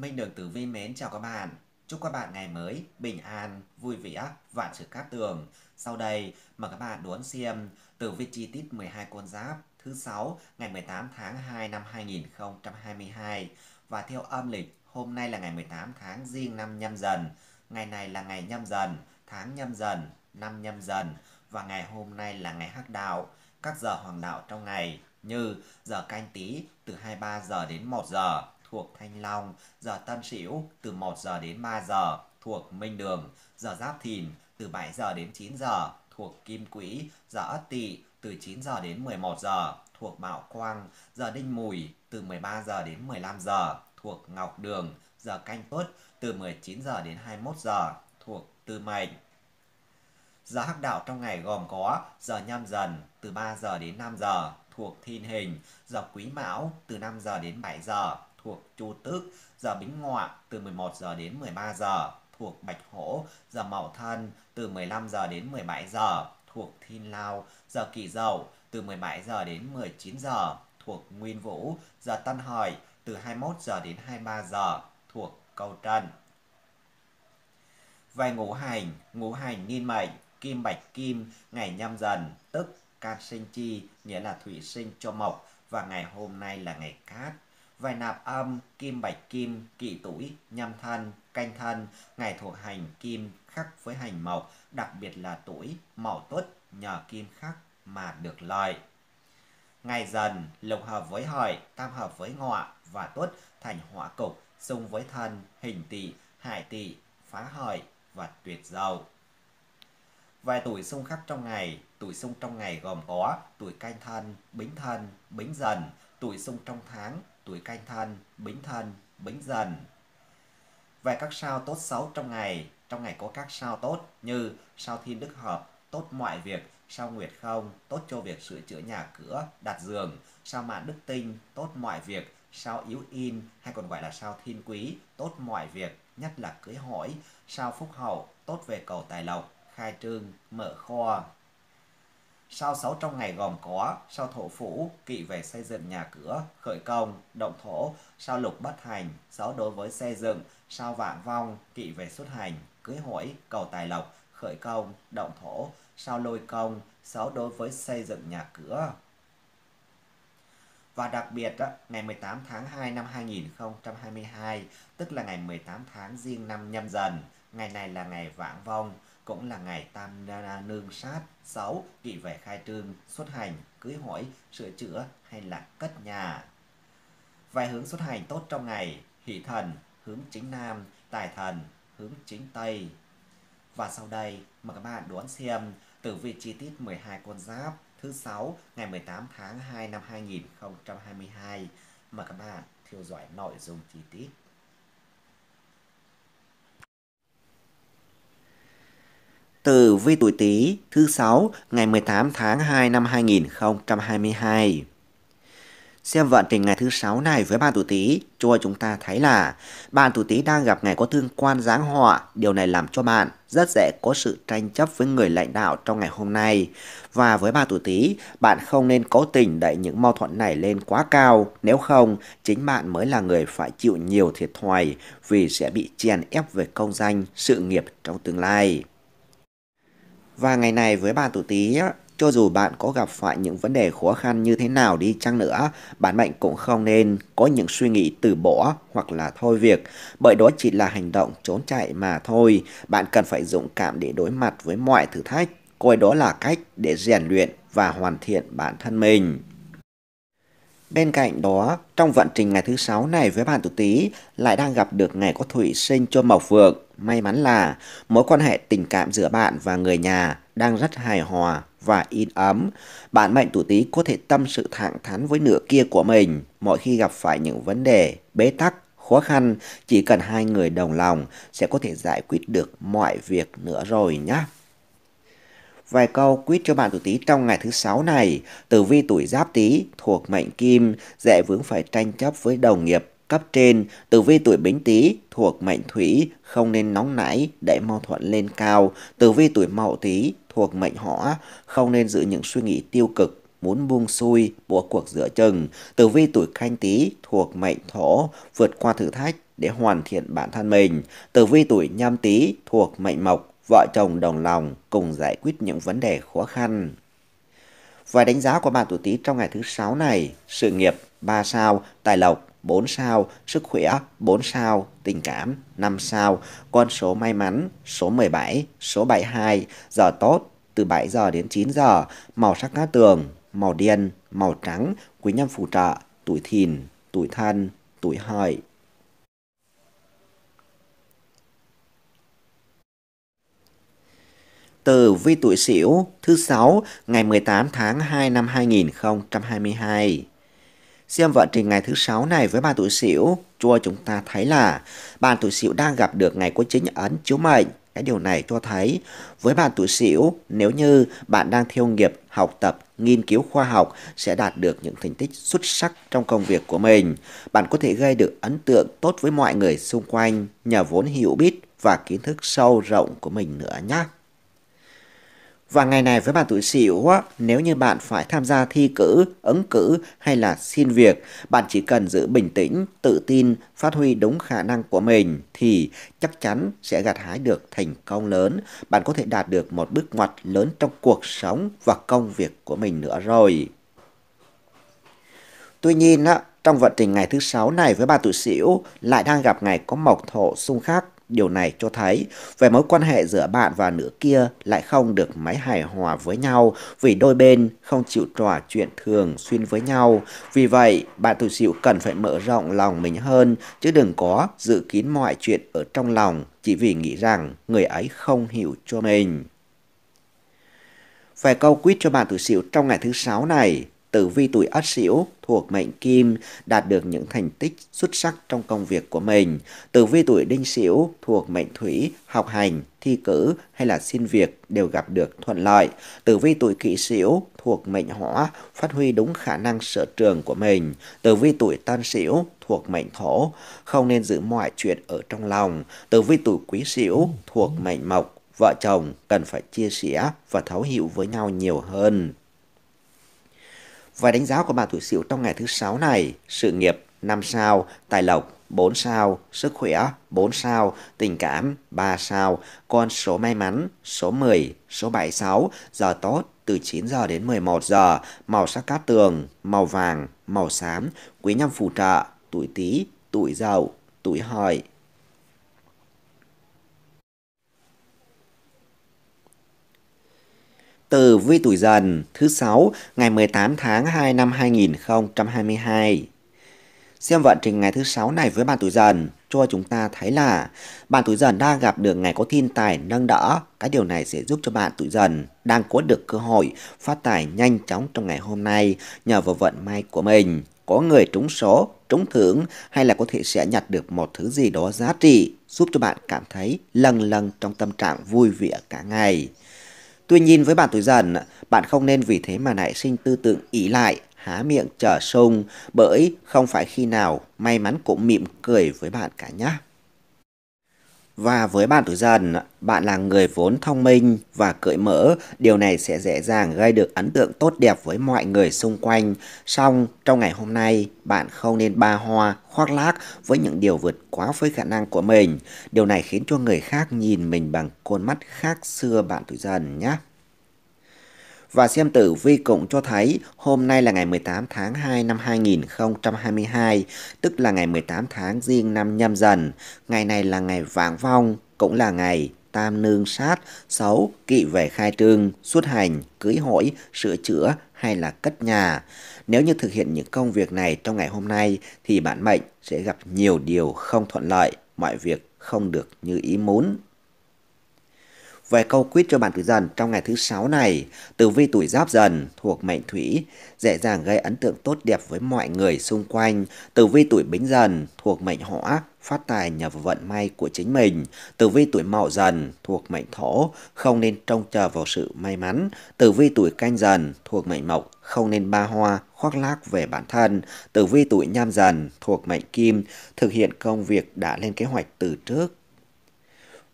Minh Đường Tử Vi mến chào các bạn. Chúc các bạn ngày mới bình an, vui vẻ, vạn sự cát tường. Sau đây, mời các bạn đón xem tử vi chi tiết 12 con giáp thứ 6 ngày 18 tháng 2 năm 2022 và theo âm lịch hôm nay là ngày 18 tháng Giêng năm Nhâm Dần. Ngày này là ngày Nhâm Dần, tháng Nhâm Dần, năm Nhâm Dần và ngày hôm nay là ngày Hắc Đạo. Các giờ hoàng đạo trong ngày như giờ canh tí từ 23 giờ đến 1 giờ, thuộc Thanh Long, giờ Tân Sửu từ 1 giờ đến 3 giờ thuộc Minh Đường, giờ Giáp Thìn từ 7 giờ đến 9 giờ thuộc Kim Quỹ, giờ Ất Tỵ từ 9 giờ đến 11 giờ thuộc Mạo Quang, giờ Đinh Mùi từ 13 giờ đến 15 giờ thuộc Ngọc Đường, giờ Canh Tuất từ 19 giờ đến 21 giờ thuộc Tư Mệnh. Giờ hắc đạo trong ngày gồm có giờ nhâm dần từ 3 giờ đến 5 giờ thuộc thiên hình, giờ quý mão từ 5 giờ đến 7 giờ thuộc Chu Tước, giờ Bính Ngọ từ 11 giờ đến 13 giờ thuộc Bạch Hổ, giờ Mậu Thân từ 15 giờ đến 17 giờ thuộc Thiên Lao, giờ Kỷ Dậu từ 17 giờ đến 19 giờ thuộc Nguyên Vũ, giờ Tân Hợi từ 21 giờ đến 23 giờ thuộc Câu Trần. Về ngũ hành, ngũ hành niên mệnh, kim bạch kim, ngày nhâm dần, tức can sinh chi, nghĩa là thủy sinh cho mộc, và ngày hôm nay là ngày cát, vài nạp âm, kim bạch kim, kỵ tuổi, nhâm thân, canh thân, ngày thuộc hành kim khắc với hành mộc, đặc biệt là tuổi, mậu tuất nhờ kim khắc mà được lợi. Ngày dần, lục hợp với hợi, tam hợp với ngọ và tuất thành họa cục, xung với thân, hình tỵ, hại tỵ, phá hợi và tuyệt dậu. Vài tuổi xung khắc trong ngày, tuổi xung trong ngày gồm có tuổi canh thân, bính thân, bính dần, tuổi xung trong tháng, tuổi canh thân, bính thân, bính dần. Về các sao tốt xấu trong ngày, trong ngày có các sao tốt như sao thiên đức hợp, tốt mọi việc, sao nguyệt không, tốt cho việc sửa chữa nhà cửa, đặt giường, sao mạng đức tinh, tốt mọi việc, sao yếu in hay còn gọi là sao thiên quý, tốt mọi việc, nhất là cưới hỏi, sao phúc hậu, tốt về cầu tài lộc, khai trương, mở kho, Sao sáu trong ngày gồm có sao thổ phủ, kỵ về xây dựng nhà cửa, khởi công, động thổ, sao lục bất hành, sáu đối với xây dựng, sao vạn vong, kỵ về xuất hành, cưới hỏi, cầu tài lộc, khởi công, động thổ, sao lôi công, sáu đối với xây dựng nhà cửa. Và đặc biệt, ngày 18 tháng 2 năm 2022, tức là ngày 18 tháng riêng năm nhâm dần, ngày này là ngày vạn vong, cũng là ngày tam đa nương sát 6 kỵ về khai trương xuất hành cưới hỏi sửa chữa hay là cất nhà vài hướng xuất hành tốt trong ngày hỷ thần hướng chính nam tài thần hướng chính tây và sau đây mời các bạn đoán xem tử vi chi tiết 12 con giáp thứ sáu ngày 18 tháng 2 năm 2022 mời các bạn theo dõi nội dung chi tiết từ vi tuổi Tý thứ 6 ngày 18 tháng 2 năm 2022. Xem vận trình ngày thứ 6 này với bạn tuổi Tý cho chúng ta thấy là bạn tuổi Tý đang gặp ngày có thương quan giáng họa, điều này làm cho bạn rất dễ có sự tranh chấp với người lãnh đạo trong ngày hôm nay. Và với bạn tuổi Tý, bạn không nên cố tình đẩy những mâu thuẫn này lên quá cao, nếu không chính bạn mới là người phải chịu nhiều thiệt thòi vì sẽ bị chèn ép về công danh, sự nghiệp trong tương lai. Và ngày này với bạn tuổi Tý cho dù bạn có gặp phải những vấn đề khó khăn như thế nào đi chăng nữa, bạn mệnh cũng không nên có những suy nghĩ từ bỏ hoặc là thôi việc, bởi đó chỉ là hành động trốn chạy mà thôi. Bạn cần phải dũng cảm để đối mặt với mọi thử thách, coi đó là cách để rèn luyện và hoàn thiện bản thân mình. Bên cạnh đó, trong vận trình ngày thứ sáu này với bạn tuổi Tý lại đang gặp được ngày có thủy sinh cho Mộc Vượng May mắn là mối quan hệ tình cảm giữa bạn và người nhà đang rất hài hòa và yên ấm. Bạn mệnh tuổi Tý có thể tâm sự thẳng thắn với nửa kia của mình Mọi khi gặp phải những vấn đề bế tắc, khó khăn, chỉ cần hai người đồng lòng sẽ có thể giải quyết được mọi việc nữa rồi nhé. Vài câu quyết cho bạn tuổi Tý trong ngày thứ sáu này, tử vi tuổi Giáp Tý thuộc mệnh Kim, dễ vướng phải tranh chấp với đồng nghiệp Cấp trên, từ vi tuổi bính tý thuộc mệnh thủy, không nên nóng nảy, để mâu thuẫn lên cao. từ vi tuổi mậu tý thuộc mệnh hỏa, không nên giữ những suy nghĩ tiêu cực, muốn buông xuôi, bỏ cuộc giữa chừng. từ vi tuổi canh tý thuộc mệnh thổ, vượt qua thử thách để hoàn thiện bản thân mình. từ vi tuổi nhâm tý thuộc mệnh mộc, vợ chồng đồng lòng cùng giải quyết những vấn đề khó khăn. Và đánh giá của bạn tuổi Tý trong ngày thứ sáu này, sự nghiệp 3 sao, tài lộc 4 sao, sức khỏe 4 sao, tình cảm 5 sao, con số may mắn số 17, số 72, giờ tốt từ 7 giờ đến 9 giờ, màu sắc cá tường, màu đen, màu trắng, quý nhân phù trợ, tuổi thìn, tuổi thân, tuổi hợi. Từ vi tuổi Sửu thứ 6 ngày 18 tháng 2 năm 2022. Xem vận trình ngày thứ sáu này với bàn tuổi sửu, cho chúng ta thấy là bạn tuổi sửu đang gặp được ngày có chính ấn chiếu mệnh. Cái điều này cho thấy với bạn tuổi sửu, nếu như bạn đang theo nghiệp, học tập, nghiên cứu khoa học sẽ đạt được những thành tích xuất sắc trong công việc của mình. Bạn có thể gây được ấn tượng tốt với mọi người xung quanh nhờ vốn hiểu biết và kiến thức sâu rộng của mình nữa nhé. Và ngày này với bạn tuổi sửu, nếu như bạn phải tham gia thi cử, ứng cử hay là xin việc, bạn chỉ cần giữ bình tĩnh, tự tin, phát huy đúng khả năng của mình thì chắc chắn sẽ gặt hái được thành công lớn. Bạn có thể đạt được một bước ngoặt lớn trong cuộc sống và công việc của mình nữa rồi. Tuy nhiên, trong vận trình ngày thứ sáu này với ba tuổi sửu lại đang gặp ngày có mộc thổ xung khắc Điều này cho thấy về mối quan hệ giữa bạn và nữ kia lại không được máy hài hòa với nhau vì đôi bên không chịu trò chuyện thường xuyên với nhau. Vì vậy, bạn tuổi xỉu cần phải mở rộng lòng mình hơn chứ đừng có dự kín mọi chuyện ở trong lòng chỉ vì nghĩ rằng người ấy không hiểu cho mình. vài câu quyết cho bạn tuổi xỉu trong ngày thứ sáu này, tử vi tuổi Ất Sửu thuộc mệnh Kim đạt được những thành tích xuất sắc trong công việc của mình. Tử vi tuổi Đinh Sửu thuộc mệnh Thủy học hành, thi cử hay là xin việc đều gặp được thuận lợi. Tử vi tuổi Kỷ Sửu thuộc mệnh Hỏa phát huy đúng khả năng sở trường của mình. Tử vi tuổi Tân Sửu thuộc mệnh Thổ không nên giữ mọi chuyện ở trong lòng. Tử vi tuổi Quý Sửu thuộc mệnh Mộc vợ chồng cần phải chia sẻ và thấu hiểu với nhau nhiều hơn. Vài đánh giá của bà tuổi Sửu trong ngày thứ 6 này, sự nghiệp 5 sao, tài lộc 4 sao, sức khỏe 4 sao, tình cảm 3 sao, con số may mắn số 10, số 76, giờ tốt từ 9 giờ đến 11 giờ, màu sắc cát tường, màu vàng, màu xám, quý nhân phù trợ, tuổi Tý, tuổi Dậu, tuổi Hợi. từ vi tuổi dần thứ 6 ngày 18 tháng 2 năm 2022. Xem vận trình ngày thứ 6 này với bạn tuổi dần cho chúng ta thấy là bạn tuổi dần đang gặp được ngày có thiên tài nâng đỡ. Cái điều này sẽ giúp cho bạn tuổi dần đang có được cơ hội phát tài nhanh chóng trong ngày hôm nay nhờ vào vận may của mình. Có người trúng số, trúng thưởng hay là có thể sẽ nhặt được một thứ gì đó giá trị giúp cho bạn cảm thấy lần lần trong tâm trạng vui vẻ cả ngày. Tuy nhiên với bạn tuổi dần, bạn không nên vì thế mà nảy sinh tư tưởng ý lại, há miệng trở sung bởi không phải khi nào may mắn cũng mỉm cười với bạn cả nhé. Và với bạn tuổi dần, bạn là người vốn thông minh và cởi mở, điều này sẽ dễ dàng gây được ấn tượng tốt đẹp với mọi người xung quanh. Song, trong ngày hôm nay, bạn không nên ba hoa, khoác lác với những điều vượt quá với khả năng của mình. Điều này khiến cho người khác nhìn mình bằng con mắt khác xưa bạn tuổi dần nhé và xem tử vi cũng cho thấy hôm nay là ngày 18 tháng 2 năm 2022, tức là ngày 18 tháng riêng năm nhâm dần. Ngày này là ngày vạn vong, cũng là ngày tam nương sát, xấu, kỵ về khai trương, xuất hành, cưới hỏi, sửa chữa hay là cất nhà. Nếu như thực hiện những công việc này trong ngày hôm nay thì bạn mệnh sẽ gặp nhiều điều không thuận lợi, mọi việc không được như ý muốn về câu quyết cho bản tử dần trong ngày thứ sáu này, tử vi tuổi giáp dần thuộc mệnh thủy, dễ dàng gây ấn tượng tốt đẹp với mọi người xung quanh. Tử vi tuổi bính dần thuộc mệnh hỏa, phát tài nhờ vào vận may của chính mình. Tử vi tuổi mậu dần thuộc mệnh thổ, không nên trông chờ vào sự may mắn. Tử vi tuổi canh dần thuộc mệnh mộc, không nên ba hoa, khoác lác về bản thân. Tử vi tuổi nhâm dần thuộc mệnh kim, thực hiện công việc đã lên kế hoạch từ trước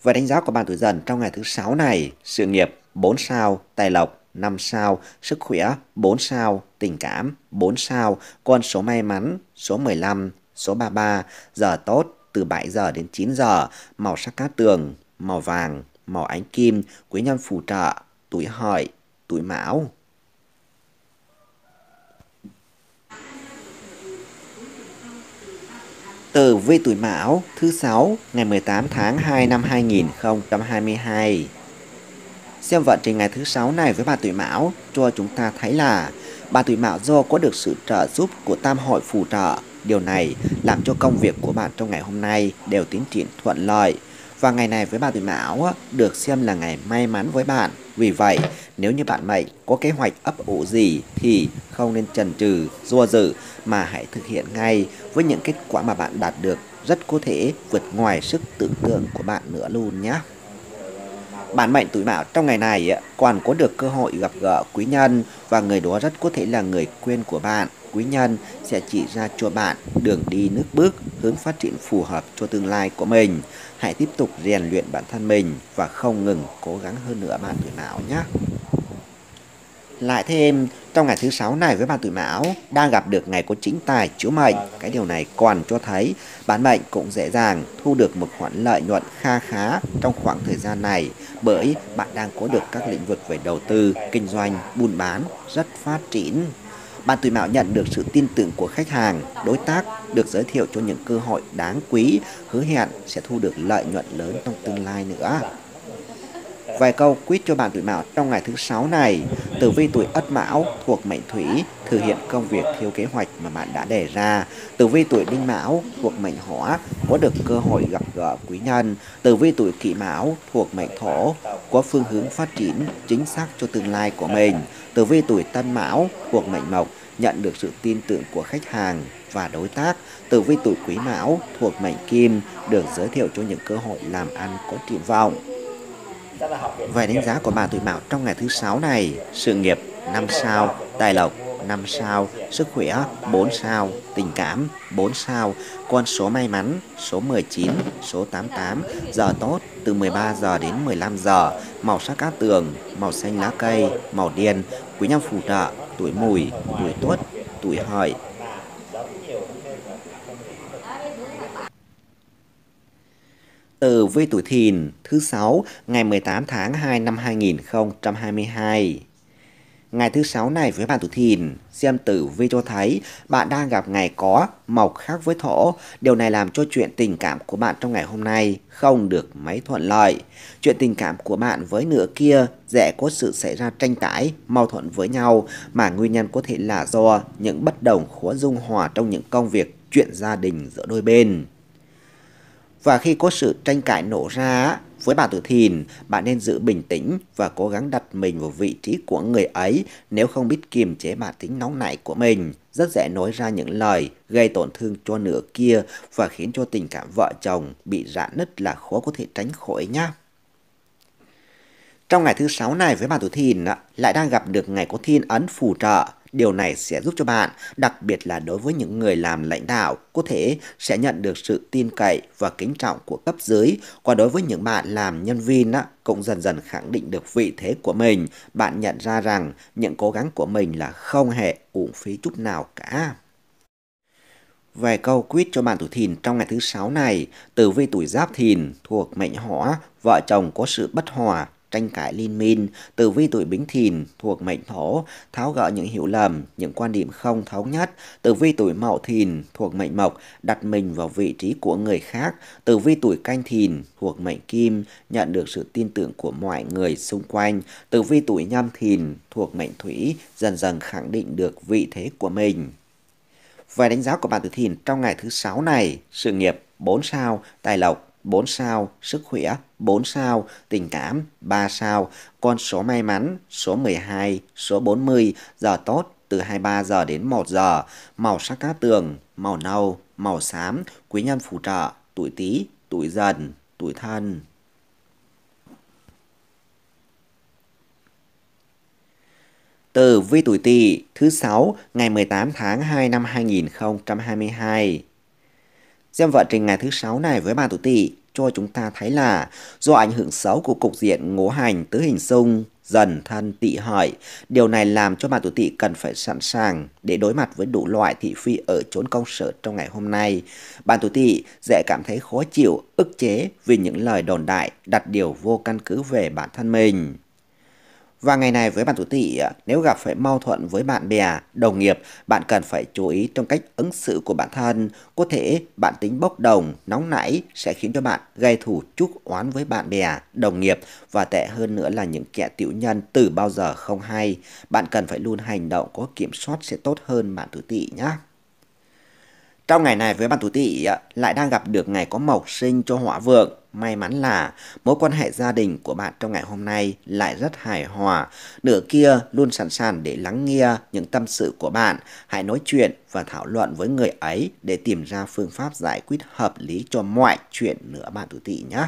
và đánh giá của bạn tuổi dần trong ngày thứ sáu này, sự nghiệp 4 sao, tài lộc 5 sao, sức khỏe 4 sao, tình cảm 4 sao, con số may mắn số 15, số 33, giờ tốt từ 7 giờ đến 9 giờ, màu sắc cát tường, màu vàng, màu ánh kim, quý nhân phù trợ, tuổi hợi, tuổi mão. Tờ V tuổi Mão thứ 6 ngày 18 tháng 2 năm 2022. Xem vận trình ngày thứ 6 này với bà tuổi Mão cho chúng ta thấy là bà tuổi Mão do có được sự trợ giúp của tam hội phù trợ. Điều này làm cho công việc của bạn trong ngày hôm nay đều tiến triển thuận lợi. Và ngày này với bà tuổi Mão được xem là ngày may mắn với bạn. Vì vậy, nếu như bạn mệnh có kế hoạch ấp ủ gì thì không nên chần chừ, do dự mà hãy thực hiện ngay với những kết quả mà bạn đạt được rất có thể vượt ngoài sức tưởng tượng của bạn nữa luôn nhé. Bản mệnh tuổi mão trong ngày này còn có được cơ hội gặp gỡ quý nhân và người đó rất có thể là người quen của bạn. Quý nhân sẽ chỉ ra cho bạn đường đi nước bước, hướng phát triển phù hợp cho tương lai của mình. Hãy tiếp tục rèn luyện bản thân mình và không ngừng cố gắng hơn nữa bạn tuổi mão nhé. Lại thêm, trong ngày thứ sáu này với bạn tuổi mão đang gặp được ngày có chính tài chiếu mệnh. Cái điều này còn cho thấy bạn mệnh cũng dễ dàng thu được một khoản lợi nhuận kha khá trong khoảng thời gian này bởi bạn đang có được các lĩnh vực về đầu tư, kinh doanh, buôn bán rất phát triển. Bạn tuổi mão nhận được sự tin tưởng của khách hàng, đối tác được giới thiệu cho những cơ hội đáng quý, hứa hẹn sẽ thu được lợi nhuận lớn trong tương lai nữa. Vài câu quyết cho bạn tuổi mão trong ngày thứ sáu này. Tử vi tuổi ất mão thuộc mệnh thủy thực hiện công việc thiếu kế hoạch mà bạn đã đề ra. Tử vi tuổi đinh mão thuộc mệnh hỏa có được cơ hội gặp gỡ quý nhân. Tử vi tuổi kỷ mão thuộc mệnh thổ có phương hướng phát triển chính xác cho tương lai của mình. Tử vi tuổi tân mão thuộc mệnh mộc nhận được sự tin tưởng của khách hàng và đối tác. Tử vi tuổi quý mão thuộc mệnh kim được giới thiệu cho những cơ hội làm ăn có triển vọng. Vài đánh giá của bà Tuổi Mão trong ngày thứ sáu này, sự nghiệp 5 sao, tài lộc 5 sao, sức khỏe 4 sao, tình cảm 4 sao, con số may mắn số 19, số 88, giờ tốt từ 13 giờ đến 15 giờ, màu sắc cát tường, màu xanh lá cây, màu điên, quý nhân phù trợ, tuổi mùi, tuổi tuất, tuổi hợi, tử vi tuổi thìn thứ sáu ngày 18 tháng 2 năm 2022. Ngày thứ sáu này với bạn tuổi thìn, xem tử vi cho thấy bạn đang gặp ngày có mộc khác với thổ. Điều này làm cho chuyện tình cảm của bạn trong ngày hôm nay không được mấy thuận lợi. Chuyện tình cảm của bạn với nửa kia dễ có sự xảy ra tranh cãi, mâu thuẫn với nhau mà nguyên nhân có thể là do những bất đồng khó dung hòa trong những công việc chuyện gia đình giữa đôi bên. Và khi có sự tranh cãi nổ ra với bà Tử Thìn, bạn nên giữ bình tĩnh và cố gắng đặt mình vào vị trí của người ấy nếu không biết kiềm chế bản tính nóng nảy của mình. Rất dễ nói ra những lời gây tổn thương cho nửa kia và khiến cho tình cảm vợ chồng bị rạn nứt là khó có thể tránh khỏi nhá. Trong ngày thứ sáu này với bà Tử Thìn lại đang gặp được ngày có thiên ấn phù trợ Điều này sẽ giúp cho bạn, đặc biệt là đối với những người làm lãnh đạo, có thể sẽ nhận được sự tin cậy và kính trọng của cấp dưới. Còn đối với những bạn làm nhân viên cũng dần dần khẳng định được vị thế của mình. Bạn nhận ra rằng những cố gắng của mình là không hề uổng phí chút nào cả. Về câu quyết cho bạn tuổi thìn trong ngày thứ sáu này, tử vi tuổi giáp thìn thuộc mệnh hỏa, vợ chồng có sự bất hòa, tranh cãi liên minh, tử vi tuổi bính thìn thuộc mệnh thổ, tháo gỡ những hiểu lầm, những quan điểm không thống nhất, tử vi tuổi mậu thìn thuộc mệnh mộc, đặt mình vào vị trí của người khác, tử vi tuổi canh thìn thuộc mệnh kim, nhận được sự tin tưởng của mọi người xung quanh, tử vi tuổi nhâm thìn thuộc mệnh thủy, dần dần khẳng định được vị thế của mình. Về đánh giá của bạn tử thìn trong ngày thứ sáu này, sự nghiệp 4 sao, tài lộc 4 sao, sức khỏe 4 sao, tình cảm 3 sao, con số may mắn số 12, số 40, giờ tốt từ 23 giờ đến 1 giờ, màu sắc cát tường, màu nâu, màu xám, quý nhân phù trợ, tuổi Tý, tuổi Dần, tuổi Thân. từ vi tuổi Tỵ thứ 6 ngày 18 tháng 2 năm 2022. Xem vận trình ngày thứ sáu này với bà tuổi tỵ cho chúng ta thấy là do ảnh hưởng xấu của cục diện ngũ hành tứ hình xung dần thân tỵ hợi. Điều này làm cho bà tuổi tỵ cần phải sẵn sàng để đối mặt với đủ loại thị phi ở chốn công sở trong ngày hôm nay. Bà tuổi tỵ dễ cảm thấy khó chịu, ức chế vì những lời đồn đại đặt điều vô căn cứ về bản thân mình. Và ngày này với bạn tuổi tỵ, à, nếu gặp phải mâu thuẫn với bạn bè, đồng nghiệp, bạn cần phải chú ý trong cách ứng xử của bản thân. Có thể bạn tính bốc đồng, nóng nảy sẽ khiến cho bạn gây thù chúc oán với bạn bè, đồng nghiệp và tệ hơn nữa là những kẻ tiểu nhân từ bao giờ không hay. Bạn cần phải luôn hành động có kiểm soát sẽ tốt hơn bạn tuổi tỵ nhé. Trong ngày này với bạn tuổi tỵ lại đang gặp được ngày có mộc sinh cho hỏa vượng. May mắn là mối quan hệ gia đình của bạn trong ngày hôm nay lại rất hài hòa. Nửa kia luôn sẵn sàng để lắng nghe những tâm sự của bạn. Hãy nói chuyện và thảo luận với người ấy để tìm ra phương pháp giải quyết hợp lý cho mọi chuyện nữa bạn tuổi tỵ nhé.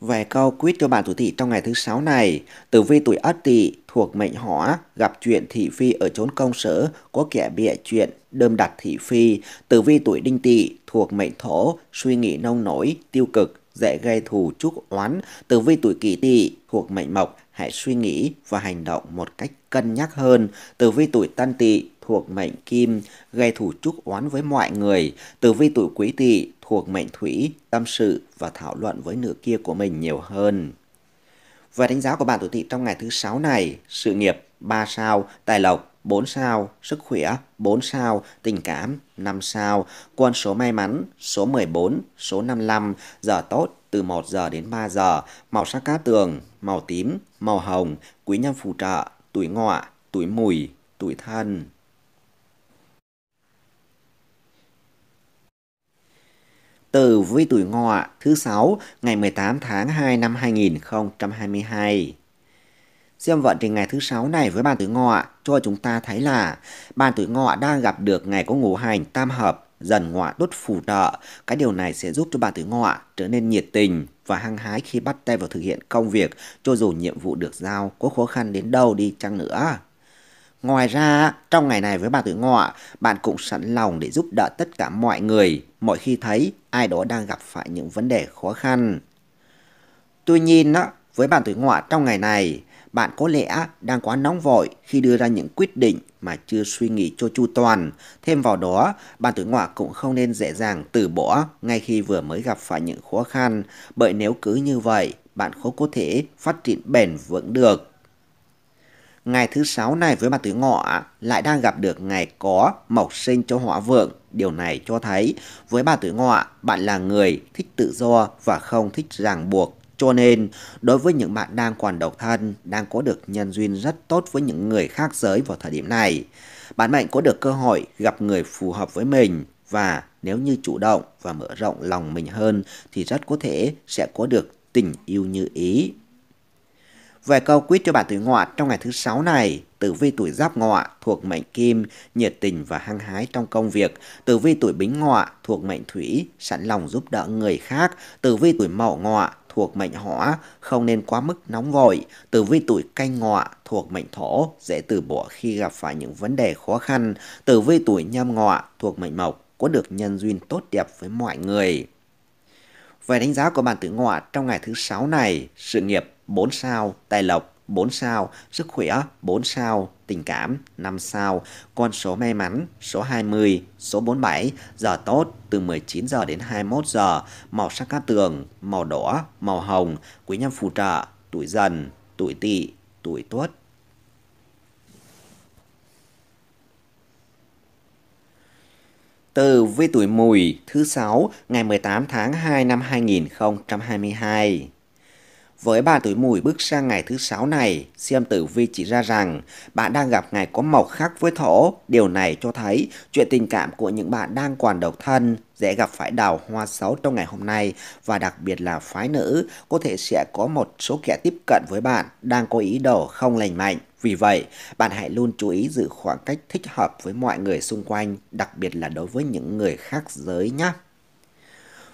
Về câu quyết cho bạn tuổi tỵ trong ngày thứ sáu này, tử vi tuổi ất tỵ thuộc mệnh hỏa gặp chuyện thị phi ở chốn công sở có kẻ bịa chuyện đơm đặt thị phi. Tử vi tuổi đinh tỵ thuộc mệnh thổ suy nghĩ nông nổi tiêu cực dễ gây thù chúc oán. Tử vi tuổi kỷ tỵ thuộc mệnh mộc hãy suy nghĩ và hành động một cách cân nhắc hơn. Tử vi tuổi tân tỵ thuộc mệnh kim, gây thủ chúc oán với mọi người. Tử vi tuổi quý tỵ thuộc mệnh thủy, tâm sự và thảo luận với nửa kia của mình nhiều hơn. Và đánh giá của bạn tuổi tỵ trong ngày thứ sáu này, sự nghiệp 3 sao, tài lộc 4 sao, sức khỏe 4 sao, tình cảm 5 sao, quân số may mắn số 14, số 55, giờ tốt từ 1 giờ đến 3 giờ, màu sắc cát tường, màu tím, màu hồng, quý nhân phù trợ, tuổi ngọ, tuổi mùi, tuổi thân. từ vi tuổi ngọ thứ sáu ngày 18 tháng 2 năm 2022. Xem vận trình ngày thứ sáu này với bàn tuổi ngọ cho chúng ta thấy là bàn tuổi ngọ đang gặp được ngày có ngũ hành tam hợp dần ngọ đốt phù trợ. Cái điều này sẽ giúp cho bạn tuổi ngọ trở nên nhiệt tình và hăng hái khi bắt tay vào thực hiện công việc cho dù nhiệm vụ được giao có khó khăn đến đâu đi chăng nữa. Ngoài ra, trong ngày này với bà tuổi ngọ, bạn cũng sẵn lòng để giúp đỡ tất cả mọi người mọi khi thấy ai đó đang gặp phải những vấn đề khó khăn. Tuy nhiên, với bạn tuổi ngọ trong ngày này, bạn có lẽ đang quá nóng vội khi đưa ra những quyết định mà chưa suy nghĩ cho chu toàn. Thêm vào đó, bạn tuổi ngọ cũng không nên dễ dàng từ bỏ ngay khi vừa mới gặp phải những khó khăn, bởi nếu cứ như vậy, bạn khó có thể phát triển bền vững được ngày thứ sáu này với mặt tuổi ngọ lại đang gặp được ngày có mộc sinh cho hỏa vượng. Điều này cho thấy với bà tuổi ngọ, bạn là người thích tự do và không thích ràng buộc. Cho nên, đối với những bạn đang còn độc thân, đang có được nhân duyên rất tốt với những người khác giới vào thời điểm này, bạn mệnh có được cơ hội gặp người phù hợp với mình và nếu như chủ động và mở rộng lòng mình hơn thì rất có thể sẽ có được tình yêu như ý về câu quyết cho bản tuổi ngọ trong ngày thứ sáu này. Tử vi tuổi giáp ngọ thuộc mệnh kim, nhiệt tình và hăng hái trong công việc. Tử vi tuổi bính ngọ thuộc mệnh thủy, sẵn lòng giúp đỡ người khác. Tử vi tuổi mậu ngọ thuộc mệnh hỏa, không nên quá mức nóng vội. Tử vi tuổi canh ngọ thuộc mệnh thổ, dễ từ bỏ khi gặp phải những vấn đề khó khăn. Tử vi tuổi nhâm ngọ thuộc mệnh mộc, có được nhân duyên tốt đẹp với mọi người. Về đánh giá của bạn tử ngọ trong ngày thứ sáu này, sự nghiệp 4 sao, tài lộc 4 sao, sức khỏe 4 sao, tình cảm 5 sao, con số may mắn số 20, số 47, giờ tốt từ 19 giờ đến 21 giờ, màu sắc cát tường, màu đỏ, màu hồng, quý nhân phù trợ, tuổi dần, tuổi tỵ, tuổi tuất. Từ vi tuổi mùi thứ 6 ngày 18 tháng 2 năm 2022. Với bà tuổi mùi bước sang ngày thứ sáu này, xem Tử Vi chỉ ra rằng bạn đang gặp ngày có màu khác với thổ. Điều này cho thấy chuyện tình cảm của những bạn đang còn độc thân dễ gặp phải đào hoa xấu trong ngày hôm nay và đặc biệt là phái nữ có thể sẽ có một số kẻ tiếp cận với bạn đang có ý đồ không lành mạnh. Vì vậy, bạn hãy luôn chú ý giữ khoảng cách thích hợp với mọi người xung quanh, đặc biệt là đối với những người khác giới nhé.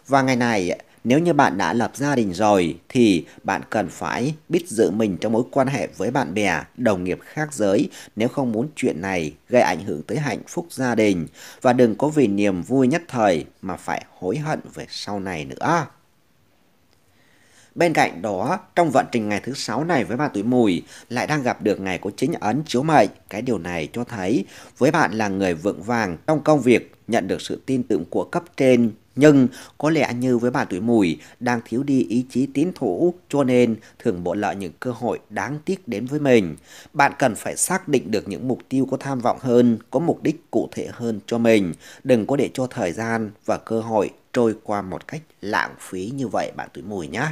Và ngày này, nếu như bạn đã lập gia đình rồi thì bạn cần phải biết giữ mình trong mối quan hệ với bạn bè, đồng nghiệp khác giới nếu không muốn chuyện này gây ảnh hưởng tới hạnh phúc gia đình và đừng có vì niềm vui nhất thời mà phải hối hận về sau này nữa. Bên cạnh đó, trong vận trình ngày thứ sáu này với bạn tuổi mùi lại đang gặp được ngày có chính ấn chiếu mệnh. Cái điều này cho thấy với bạn là người vững vàng trong công việc, nhận được sự tin tưởng của cấp trên nhưng có lẽ như với bà tuổi mùi đang thiếu đi ý chí tín thủ cho nên thường bỏ lỡ những cơ hội đáng tiếc đến với mình. Bạn cần phải xác định được những mục tiêu có tham vọng hơn, có mục đích cụ thể hơn cho mình. Đừng có để cho thời gian và cơ hội trôi qua một cách lãng phí như vậy bạn tuổi mùi nhé.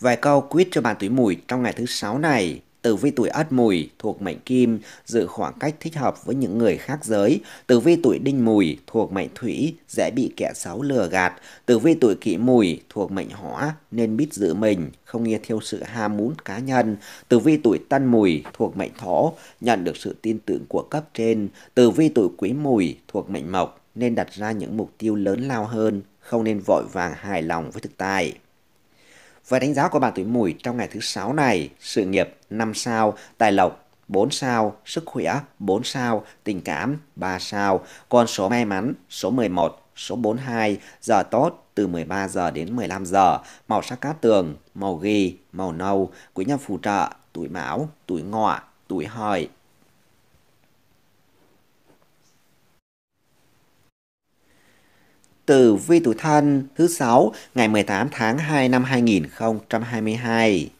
Vài câu quyết cho bạn tuổi mùi trong ngày thứ sáu này tử vi tuổi Ất Mùi thuộc mệnh Kim giữ khoảng cách thích hợp với những người khác giới. Tử vi tuổi Đinh Mùi thuộc mệnh Thủy dễ bị kẻ xấu lừa gạt. Tử vi tuổi Kỷ Mùi thuộc mệnh Hỏa nên biết giữ mình, không nghe theo sự ham muốn cá nhân. Tử vi tuổi Tân Mùi thuộc mệnh Thổ nhận được sự tin tưởng của cấp trên. Tử vi tuổi Quý Mùi thuộc mệnh Mộc nên đặt ra những mục tiêu lớn lao hơn, không nên vội vàng hài lòng với thực tại. Và đánh giá của bạn tuổi mùi trong ngày thứ sáu này, sự nghiệp 5 sao, tài lộc 4 sao, sức khỏe 4 sao, tình cảm 3 sao, con số may mắn số 11, số 42, giờ tốt từ 13 giờ đến 15 giờ, màu sắc cát tường, màu ghi, màu nâu, quý nhân phù trợ, tuổi mão, tuổi ngọ, tuổi hợi, tử vi tuổi thân thứ sáu ngày 18 tháng 2 năm 2022.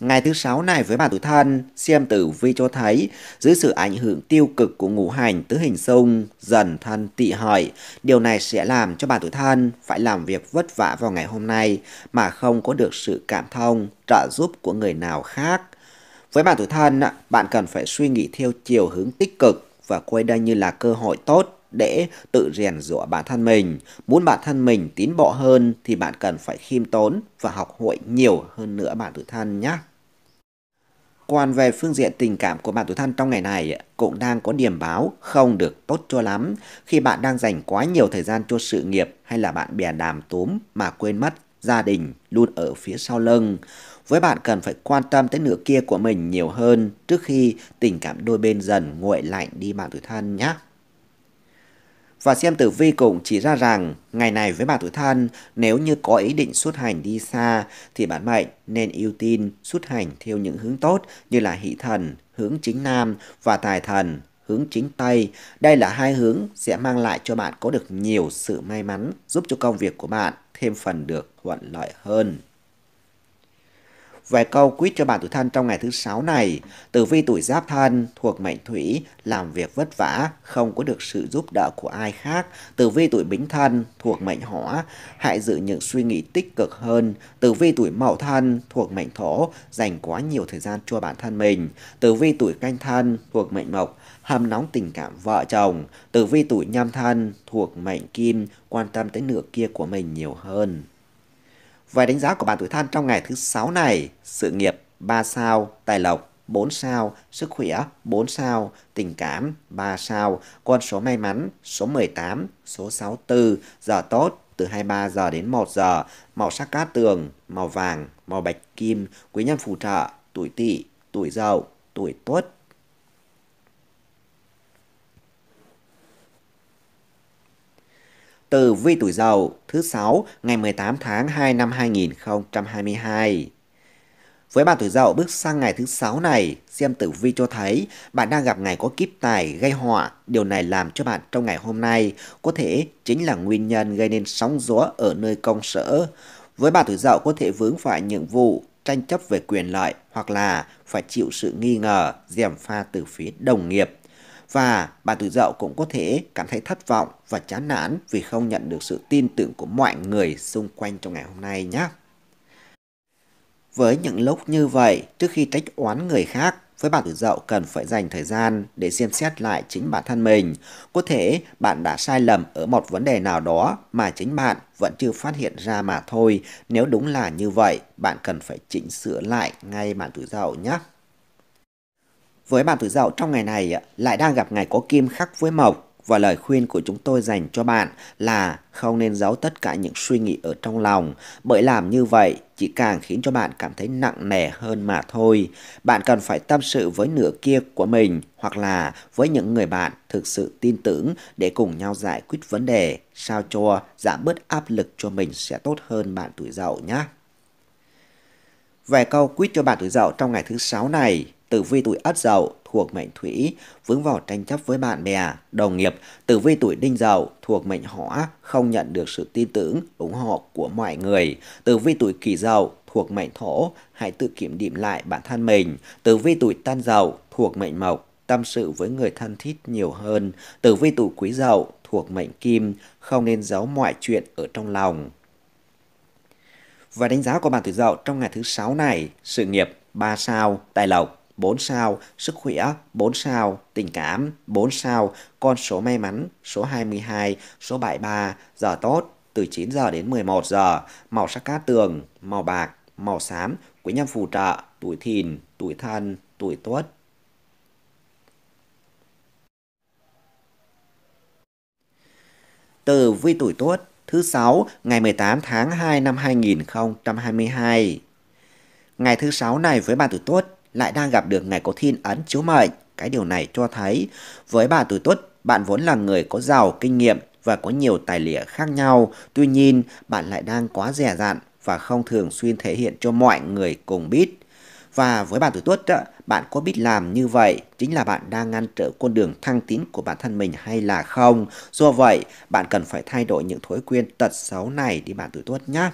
Ngày thứ sáu này với bạn tuổi thân, xem tử vi cho thấy dưới sự ảnh hưởng tiêu cực của ngũ hành tứ hình xung dần thân tị hợi, điều này sẽ làm cho bạn tuổi thân phải làm việc vất vả vào ngày hôm nay mà không có được sự cảm thông, trợ giúp của người nào khác. Với bạn tuổi thân, bạn cần phải suy nghĩ theo chiều hướng tích cực và coi đây như là cơ hội tốt để tự rèn rũa bản thân mình. Muốn bản thân mình tiến bộ hơn thì bạn cần phải khiêm tốn và học hội nhiều hơn nữa bản tự thân nhé. Còn về phương diện tình cảm của bạn tuổi thân trong ngày này cũng đang có điểm báo không được tốt cho lắm khi bạn đang dành quá nhiều thời gian cho sự nghiệp hay là bạn bè đàm túm mà quên mất gia đình luôn ở phía sau lưng. Với bạn cần phải quan tâm tới nửa kia của mình nhiều hơn trước khi tình cảm đôi bên dần nguội lạnh đi bạn tuổi thân nhé và xem tử vi cũng chỉ ra rằng ngày này với bà tuổi thân nếu như có ý định xuất hành đi xa thì bạn mệnh nên ưu tiên xuất hành theo những hướng tốt như là hỷ thần hướng chính nam và tài thần hướng chính Tây. Đây là hai hướng sẽ mang lại cho bạn có được nhiều sự may mắn giúp cho công việc của bạn thêm phần được thuận lợi hơn. Vài câu quýt cho bạn tuổi thân trong ngày thứ sáu này. Tử vi tuổi giáp thân thuộc mệnh thủy, làm việc vất vả, không có được sự giúp đỡ của ai khác. Tử vi tuổi bính thân thuộc mệnh hỏa, hãy giữ những suy nghĩ tích cực hơn. Tử vi tuổi mậu thân thuộc mệnh thổ, dành quá nhiều thời gian cho bản thân mình. Tử vi tuổi canh thân thuộc mệnh mộc, hâm nóng tình cảm vợ chồng. Tử vi tuổi nhâm thân thuộc mệnh kim, quan tâm tới nửa kia của mình nhiều hơn. Vài đánh giá của bạn tuổi than trong ngày thứ 6 này, sự nghiệp 3 sao, tài lộc 4 sao, sức khỏe 4 sao, tình cảm 3 sao, con số may mắn số 18, số 64, giờ tốt từ 23 giờ đến 1 giờ, màu sắc cát tường, màu vàng, màu bạch kim, quý nhân phù trợ, tuổi tỵ, tuổi dậu, tuổi tuất, Tử vi tuổi Dậu thứ sáu ngày 18 tháng 2 năm 2022. Với bạn tuổi Dậu bước sang ngày thứ sáu này, xem tử vi cho thấy bạn đang gặp ngày có kiếp tài gây họa. Điều này làm cho bạn trong ngày hôm nay có thể chính là nguyên nhân gây nên sóng gió ở nơi công sở. Với bạn tuổi Dậu có thể vướng phải những vụ tranh chấp về quyền lợi hoặc là phải chịu sự nghi ngờ, gièm pha từ phía đồng nghiệp và bạn tự dậu cũng có thể cảm thấy thất vọng và chán nản vì không nhận được sự tin tưởng của mọi người xung quanh trong ngày hôm nay nhé. Với những lúc như vậy, trước khi trách oán người khác, với bạn tử dậu cần phải dành thời gian để xem xét lại chính bản thân mình. Có thể bạn đã sai lầm ở một vấn đề nào đó mà chính bạn vẫn chưa phát hiện ra mà thôi. Nếu đúng là như vậy, bạn cần phải chỉnh sửa lại ngay bạn tử dậu nhé với bạn tuổi dậu trong ngày này lại đang gặp ngày có kim khắc với mộc và lời khuyên của chúng tôi dành cho bạn là không nên giấu tất cả những suy nghĩ ở trong lòng bởi làm như vậy chỉ càng khiến cho bạn cảm thấy nặng nề hơn mà thôi. Bạn cần phải tâm sự với nửa kia của mình hoặc là với những người bạn thực sự tin tưởng để cùng nhau giải quyết vấn đề sao cho giảm bớt áp lực cho mình sẽ tốt hơn bạn tuổi dậu nhé. Về câu quyết cho bạn tuổi dậu trong ngày thứ sáu này, tử vi tuổi ất dậu thuộc mệnh thủy vướng vào tranh chấp với bạn bè đồng nghiệp tử vi tuổi đinh dậu thuộc mệnh hỏa không nhận được sự tin tưởng ủng hộ của mọi người tử vi tuổi kỷ dậu thuộc mệnh thổ hãy tự kiểm điểm lại bản thân mình tử vi tuổi tân dậu thuộc mệnh mộc tâm sự với người thân thiết nhiều hơn tử vi tuổi quý dậu thuộc mệnh kim không nên giấu mọi chuyện ở trong lòng và đánh giá của bạn tuổi dậu trong ngày thứ sáu này sự nghiệp 3 sao tài lộc 4 sao, sức khỏe 4 sao, tình cảm 4 sao, con số may mắn số 22, số 73, giờ tốt từ 9 giờ đến 11 giờ, màu sắc cát tường, màu bạc, màu xám, quý nhân phù trợ, tuổi thìn, tuổi thân, tuổi tuất. Từ vi tuổi tuất thứ 6 ngày 18 tháng 2 năm 2022. Ngày thứ 6 này với bạn tuổi tuất lại đang gặp được ngày có thiên ấn chiếu mệnh. Cái điều này cho thấy với bà tuổi tuất, bạn vốn là người có giàu kinh nghiệm và có nhiều tài liệu khác nhau. Tuy nhiên, bạn lại đang quá rẻ dặn và không thường xuyên thể hiện cho mọi người cùng biết. Và với bạn tuổi tuất, bạn có biết làm như vậy chính là bạn đang ngăn trở con đường thăng tiến của bản thân mình hay là không. Do vậy, bạn cần phải thay đổi những thói quen tật xấu này đi bạn tuổi tuất nhé.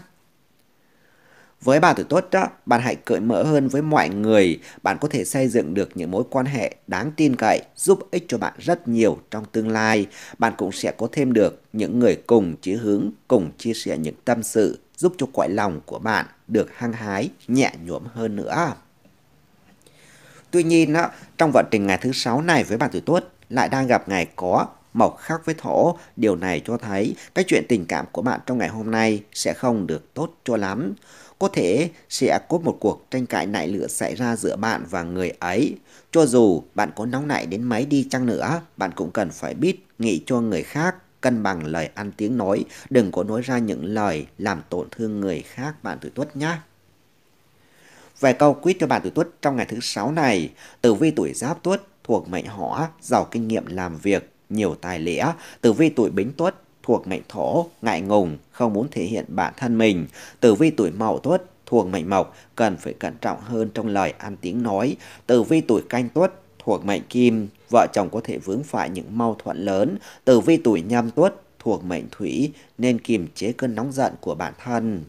Với bạn tuổi tốt đó, bạn hãy cởi mở hơn với mọi người, bạn có thể xây dựng được những mối quan hệ đáng tin cậy, giúp ích cho bạn rất nhiều trong tương lai. Bạn cũng sẽ có thêm được những người cùng chí hướng, cùng chia sẻ những tâm sự, giúp cho cõi lòng của bạn được hăng hái, nhẹ nhuộm hơn nữa. Tuy nhiên, đó, trong vận trình ngày thứ sáu này với bạn tuổi tốt lại đang gặp ngày có mộc khác với thổ, điều này cho thấy các chuyện tình cảm của bạn trong ngày hôm nay sẽ không được tốt cho lắm có thể sẽ có một cuộc tranh cãi nảy lửa xảy ra giữa bạn và người ấy. Cho dù bạn có nóng nảy đến mấy đi chăng nữa, bạn cũng cần phải biết nghĩ cho người khác, cân bằng lời ăn tiếng nói, đừng có nói ra những lời làm tổn thương người khác bạn tuổi tuất nhé. vài câu quyết cho bạn tuổi tuất trong ngày thứ sáu này, tử vi tuổi giáp tuất thuộc mệnh hỏa, giàu kinh nghiệm làm việc, nhiều tài lẻ, tử vi tuổi bính tuất thuộc mệnh thổ, ngại ngùng, không muốn thể hiện bản thân mình. Tử vi tuổi mậu tuất thuộc mệnh mộc cần phải cẩn trọng hơn trong lời ăn tiếng nói. Tử vi tuổi canh tuất thuộc mệnh kim, vợ chồng có thể vướng phải những mâu thuẫn lớn. Tử vi tuổi nhâm tuất thuộc mệnh thủy nên kiềm chế cơn nóng giận của bản thân.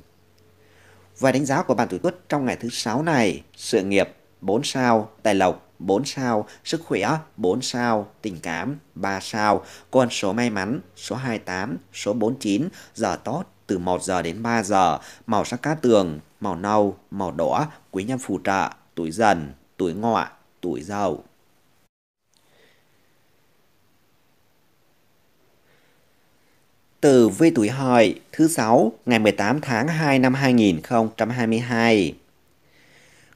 Và đánh giá của bạn tuổi tuất trong ngày thứ sáu này, sự nghiệp 4 sao, tài lộc 4 sao, sức khỏe 4 sao, tình cảm 3 sao, con số may mắn số 28, số 49, giờ tốt từ 1 giờ đến 3 giờ, màu sắc cá tường, màu nâu, màu đỏ, quý nhân phù trợ, tuổi dần, tuổi ngọ, tuổi dậu. từ vi tuổi hợi thứ 6 ngày 18 tháng 2 năm 2022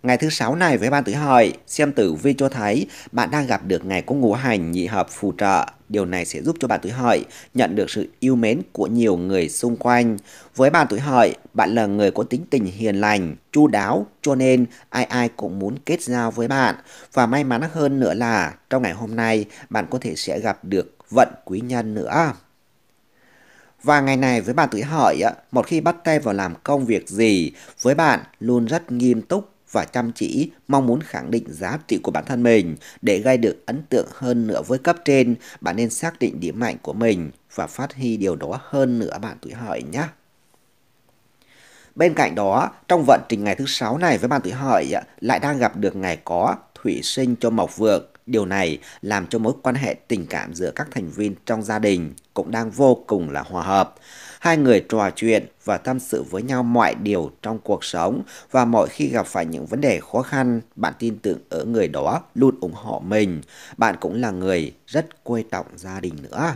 Ngày thứ sáu này với ban tuổi hợi, xem tử vi cho thấy bạn đang gặp được ngày có ngũ hành nhị hợp phù trợ. Điều này sẽ giúp cho bạn tuổi hợi nhận được sự yêu mến của nhiều người xung quanh. Với bạn tuổi hợi, bạn là người có tính tình hiền lành, chu đáo, cho nên ai ai cũng muốn kết giao với bạn. Và may mắn hơn nữa là trong ngày hôm nay bạn có thể sẽ gặp được vận quý nhân nữa. Và ngày này với bạn tuổi hợi, một khi bắt tay vào làm công việc gì, với bạn luôn rất nghiêm túc và chăm chỉ mong muốn khẳng định giá trị của bản thân mình để gây được ấn tượng hơn nữa với cấp trên bạn nên xác định điểm mạnh của mình và phát huy điều đó hơn nữa bạn tuổi hợi nhé bên cạnh đó trong vận trình ngày thứ sáu này với bạn tuổi hợi lại đang gặp được ngày có thủy sinh cho mộc vượng Điều này làm cho mối quan hệ tình cảm giữa các thành viên trong gia đình cũng đang vô cùng là hòa hợp. Hai người trò chuyện và tâm sự với nhau mọi điều trong cuộc sống và mỗi khi gặp phải những vấn đề khó khăn, bạn tin tưởng ở người đó luôn ủng hộ mình. Bạn cũng là người rất coi trọng gia đình nữa.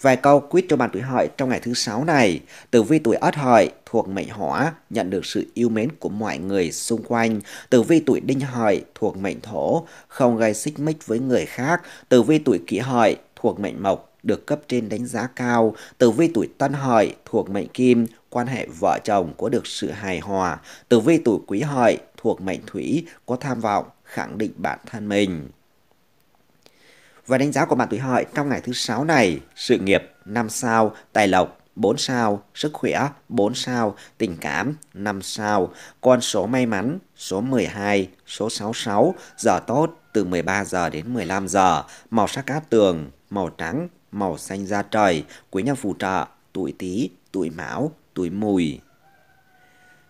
Vài câu quyết cho bạn tuổi hợi trong ngày thứ sáu này. Tử vi tuổi ất hợi thuộc mệnh hỏa nhận được sự yêu mến của mọi người xung quanh. Tử vi tuổi đinh hợi thuộc mệnh thổ không gây xích mích với người khác. Tử vi tuổi kỷ hợi thuộc mệnh mộc được cấp trên đánh giá cao, tử vi tuổi tân hợi thuộc mệnh kim, quan hệ vợ chồng có được sự hài hòa, tử vi tuổi quý hợi thuộc mệnh thủy có tham vọng, khẳng định bản thân mình. Và đánh giá của bạn tuổi hợi trong ngày thứ sáu này, sự nghiệp 5 sao, tài lộc 4 sao, sức khỏe 4 sao, tình cảm 5 sao, con số may mắn số 12, số 66, giờ tốt từ 13 giờ đến 15 giờ, màu sắc cát tường màu trắng, màu xanh da trời quý nhân phù trợ tuổi Tý, tuổi Mão, tuổi Mùi.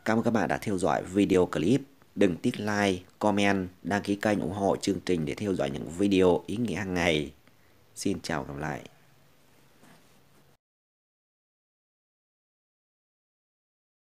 Cảm ơn các bạn đã theo dõi video clip. Đừng tiếc like, comment, đăng ký kênh ủng hộ chương trình để theo dõi những video ý nghĩa hàng ngày. Xin chào và gặp lại.